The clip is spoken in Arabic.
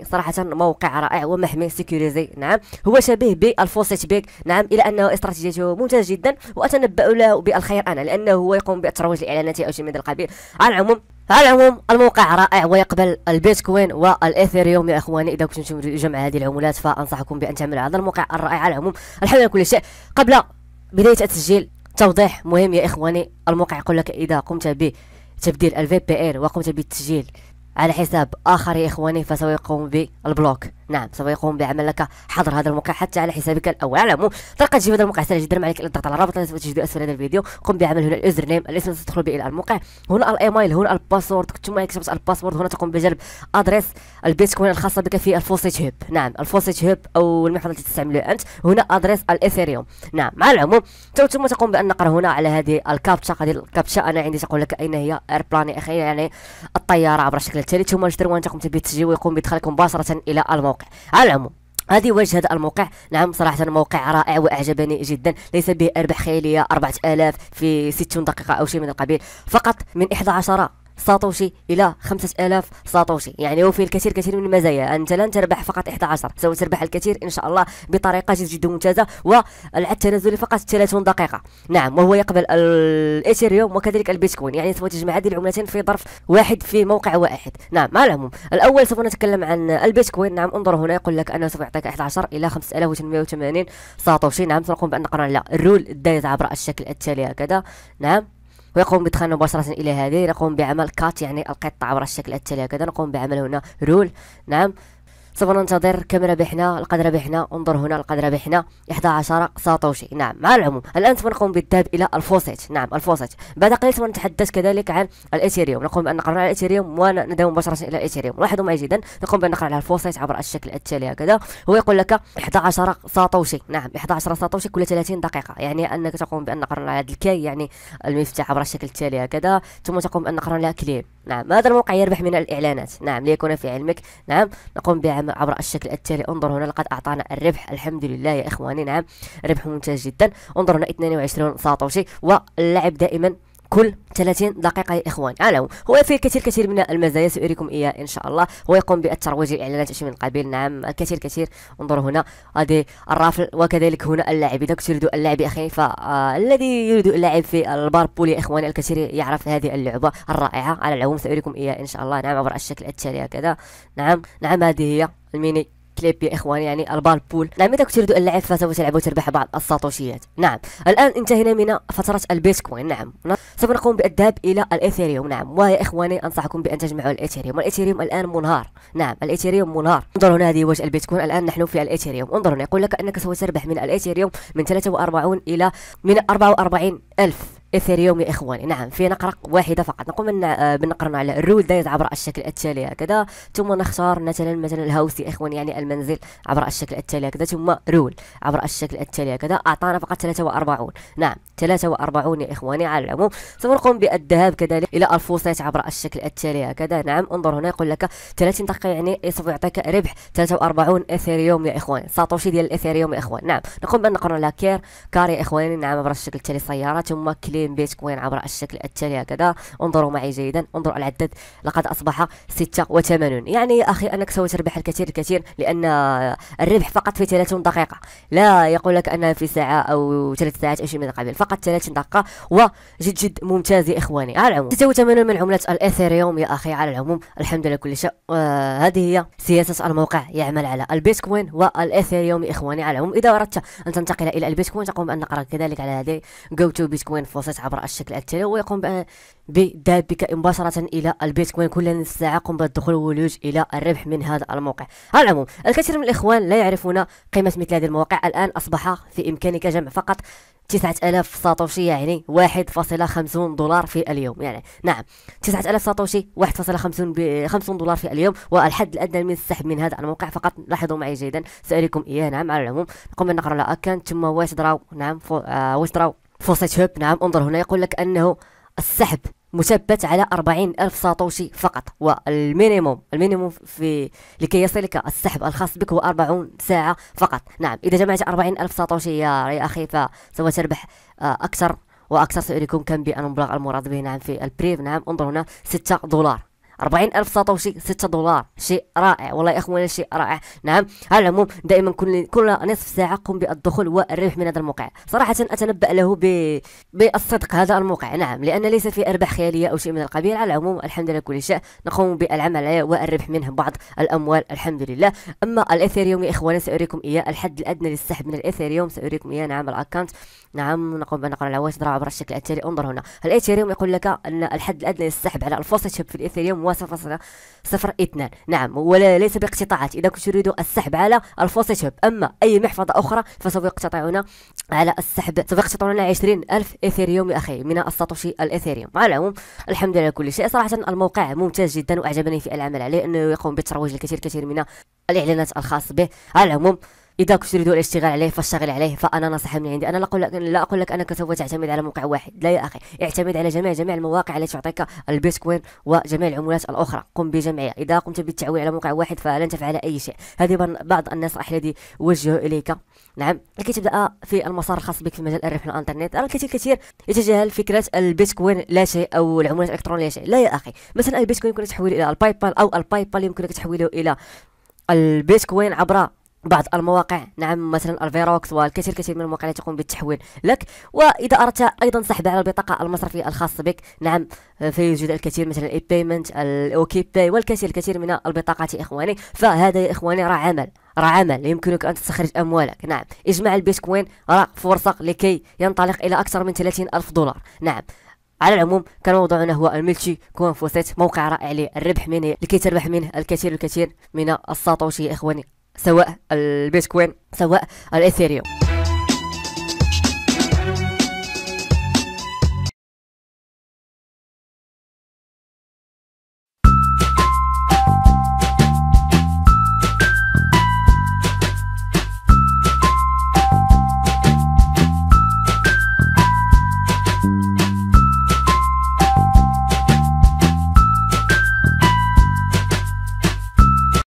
يعني صراحه موقع رائع ومحمي سيكوريزي نعم هو شبيه بالفوسيت بيك نعم الا انه استراتيجيته ممتازه جدا واتنبا له بالخير انا لانه هو يقوم بالترويج للإعلانات او شيء من القبيل على العموم على العموم الموقع رائع ويقبل البيتكوين والايثيريوم يا اخواني اذا كنتم تريدوا جمع هذه العملات فانصحكم بان تعملوا هذا الموقع الرائع على العموم الحمد لله كل شيء قبل بدايه التسجيل توضيح مهم يا اخواني الموقع يقول لك اذا قمت بتبديل الفي بي ان وقمت بالتسجيل على حساب آخر يا إخواني فسوف يقوم بالبلوك نعم سوف يقوم بعمل لك حظر هذا الموقع حتى على حسابك الاول العموم طريقه تجيب هذا الموقع سهله جدا ما عليك الا الضغط على الرابط الذي تجده اسفل هذا الفيديو قم بعمل هنا اليوزر نيم الاسم ستدخل به الى الموقع هنا الايميل هنا الباسورد ثم كتبت الباسورد هنا تقوم بجلب ادريس البيتكوين الخاصه بك في الفوسيت هيب نعم الفوسيت هيب او المحفظه التي تستعملها انت هنا ادريس الايثيريوم نعم على العموم ثم تقوم بان نقرا هنا على هذه الكابتشا هذه الكابتشا انا عندي تقول لك اين هي اير يا اخي يعني الطياره عبر الشكل التالي ثم تقوم وانت قمت بالتسجيل ويقوم بادخالك مباشره الى الموقع الموقع على العموم هذه وجهة الموقع نعم صراحة موقع رائع وأعجبني جدا ليس به أرباح خيالية 4000 في 60 دقيقة أو شيء من القبيل فقط من 11 ساتوشي الى 5000 ساتوشي يعني وفيه الكثير كثير من المزايا انت لن تربح فقط 11 سوف تربح الكثير ان شاء الله بطريقه جد جد ممتازه والعد التنازلي فقط 30 دقيقه نعم وهو يقبل الايثيريوم وكذلك البيتكوين يعني سوف تجمع هذه العملتين في ظرف واحد في موقع واحد نعم على العموم الاول سوف نتكلم عن البيتكوين نعم انظر هنا يقول لك انه سوف يعطيك 11 الى 5880 ساتوشي نعم سنقوم بان نقرا الرول الدايز عبر الشكل التالي هكذا نعم ويقوم بإدخال مباشرة إلى هذه نقوم بعمل كات يعني القطعه عبر الشكل التالي هكذا نقوم بعمل هنا رول نعم سوف ننتظر كم ربحنا لقد ربحنا انظر هنا لقد ربحنا 11 ساتوشي نعم مع العموم الان سوف نقوم بالذهاب الى الفوسيت نعم الفوسيت بعد قليل سوف نتحدث كذلك عن الايثيريوم نقوم بان نقرا الايثيريوم ونذهب مباشره الى الايثيريوم لاحظوا معي جيدا نقوم بان نقرا على الفوسيت عبر الشكل التالي هكذا هو يقول لك 11 ساتوشي نعم 11 ساتوشي كل 30 دقيقه يعني انك تقوم بان نقرا على هذا الكي يعني المفتاح عبر الشكل التالي هكذا ثم تقوم بان نقرا لها كليب نعم هذا الموقع يربح من الإعلانات نعم ليكون في علمك نعم نقوم بعمل عبر الشكل التالي انظر هنا لقد أعطانا الربح الحمد لله يا إخواني نعم ربح ممتاز جدا انظر هنا 22 ساطوشي واللعب دائما كل 30 دقيقة يا إخوان على هو في الكثير كثير من المزايا سأريكم إياه إن شاء الله هو يقوم بالترويج الإعلانات شيء من قبيل نعم الكثير كثير انظروا هنا هذه الرافل وكذلك هنا اللاعب إذا كنت تريد اللاعب يا أخي فالذي يريد اللاعب في الباربول يا إخوان الكثير يعرف هذه اللعبة الرائعة على العموم سأريكم إياه إن شاء الله نعم عبر الشكل التالي هكذا نعم نعم هذه هي الميني كليب يا اخوان يعني البال بول نعم اذا كنت تريد اللعب فسوف تلعب وتربح بعض الساتوشيات نعم الان انتهينا من فتره البيتكوين نعم سوف نقوم بالذهاب الى الايثيريوم نعم ويا اخواني انصحكم بان تجمعوا الايثيريوم الايثيريوم الان منهار نعم الايثيريوم منهار انظروا هنا هذه وجه البيتكوين الان نحن في الايثيريوم انظروا يقول لك انك سوف تربح من الايثيريوم من 43 الى من 44000 الف إثيريوم يا اخواني نعم في نقرة واحدة فقط نقوم آه، بنقرنا على الرول دايز عبر الشكل التالي هكذا ثم نختار مثلا مثلا الهاوس يا اخواني يعني المنزل عبر الشكل التالي هكذا ثم رول عبر الشكل التالي هكذا اعطانا فقط 43 نعم 43 يا اخواني على العموم ثم نقوم بالذهاب كذلك الى الفوسيت عبر الشكل التالي هكذا نعم انظر هنا يقول لك 30 دقيقة يعني سوف يعطيك ربح 43 إثيريوم يا إخواني ساتوشي ديال الإثيريوم يا إخواني نعم نقوم بنقرنا على كير كار يا اخواني نعم عبر الشكل التالي سيارة ثم كلي تقديم بيتكوين عبر الشكل التالي هكذا انظروا معي جيدا انظروا العدد لقد أصبح 86 يعني يا أخي أنك سوف تربح الكثير الكثير لأن الربح فقط في 30 دقيقة لا يقول لك أنها في ساعة أو ثلاث ساعات أو شيء من القبيل فقط 30 دقيقة وجد جد ممتاز يا إخواني على العموم 86 من عملة الإيثيريوم يا أخي على العموم الحمد لله كل شيء آه هذه هي سياسة الموقع يعمل على البيتكوين والإيثيريوم يا إخواني على العموم إذا أردت أن تنتقل إلى البيتكوين تقوم أن نقرأ كذلك على هذه جو تو بيتكوين فورس البورصات عبر الشكل التالي ويقوم بذهابك مباشرة إلى البيتكوين كل ساعة قم بالدخول والولوج إلى الربح من هذا الموقع على العموم الكثير من الإخوان لا يعرفون قيمة مثل هذه المواقع الآن أصبح في إمكانك جمع فقط 9000 ساتوشي يعني 1.50 دولار في اليوم يعني نعم 9000 ساتوشي 1.50 50 دولار في اليوم والحد الادنى من السحب من هذا الموقع فقط لاحظوا معي جيدا ساريكم اياه نعم على العموم نقوم بالنقر على كان ثم واش دراو نعم آه واش دراو فرصة هوب نعم انظر هنا يقول لك أنه السحب مثبت على 40 ألف ساتوشي فقط والمينيموم المينيموم في لكي يصلك السحب الخاص بك هو 40 ساعة فقط نعم إذا جمعت 40 ألف ساتوشي يا أخي فسوف تربح آه، أكثر وأكثر سأريكم كم بأن المبلغ المراد به نعم في البريف نعم انظر هنا 6 دولار 6 دولار شيء رائع والله يا اخوانا شيء رائع نعم على العموم دائما كل كل نصف ساعه قم بالدخول والربح من هذا الموقع صراحه اتنبا له ب... بالصدق هذا الموقع نعم لان ليس في ارباح خياليه او شيء من القبيل على العموم الحمد لله كل شيء نقوم بالعمل والربح منه بعض الاموال الحمد لله اما الايثيريوم يا اخوانا ساريكم اياه الحد الادنى للسحب من الايثيريوم ساريكم اياه نعم الاكونت نعم نقوم على واش عبر الشكل التالي انظر هنا الايثيريوم يقول لك ان الحد الادنى للسحب على الفرصه في الايثيريوم 0.002 نعم ولا ليس باقتطاعات إذا كنت تريد السحب على الفوتوشوب أما أي محفظة أخرى فسوف يقتطعون على السحب سوف يقتطعون 20000 اثيريوم يا أخي من الساتوشي الاثيريوم على العموم الحمد لله كل شيء صراحة الموقع ممتاز جدا وأعجبني في العمل عليه أنه يقوم بترويج الكثير كثير من الإعلانات الخاص به على العموم اذا كنت تريد الاشتغال عليه فاشتغل عليه فانا نصح من عندي انا لا اقول لك لا اقول لك انك سوف تعتمد على موقع واحد لا يا اخي اعتمد على جميع جميع المواقع التي تعطيك البيتكوين وجميع العملات الاخرى قم بجمعها اذا قمت بالتعويل على موقع واحد فلن تفعل اي شيء هذه بعض النصائح الذي اوجهه اليك نعم لكي تبدا في المسار الخاص بك في مجال الربح من الانترنت انا الكثير كثير يتجاهل فكره البيتكوين لا شيء او العملات الالكترونيه لا شيء لا يا اخي مثلا البيتكوين يمكنك تحويله الى الباي او الباي يمكنك تحويله الى البيتكوين عبر بعض المواقع نعم مثلا الفيروكس والكثير كثير من المواقع التي تقوم بالتحويل لك واذا اردت ايضا سحب على البطاقه المصرفيه الخاصه بك نعم فيوجد الكثير مثلا الاي بيمنت الاوكي باي والكثير الكثير من البطاقات اخواني فهذا يا اخواني راه عمل راه عمل يمكنك ان تستخرج اموالك نعم اجمع البيتكوين راه فرصه لكي ينطلق الى اكثر من 30 الف دولار نعم على العموم كان موضوعنا هو الملتشي كونفوسيت موقع رائع للربح منه لكي تربح منه الكثير الكثير من الساطوشي يا اخواني سواء البيتكوين سواء الاثيريوم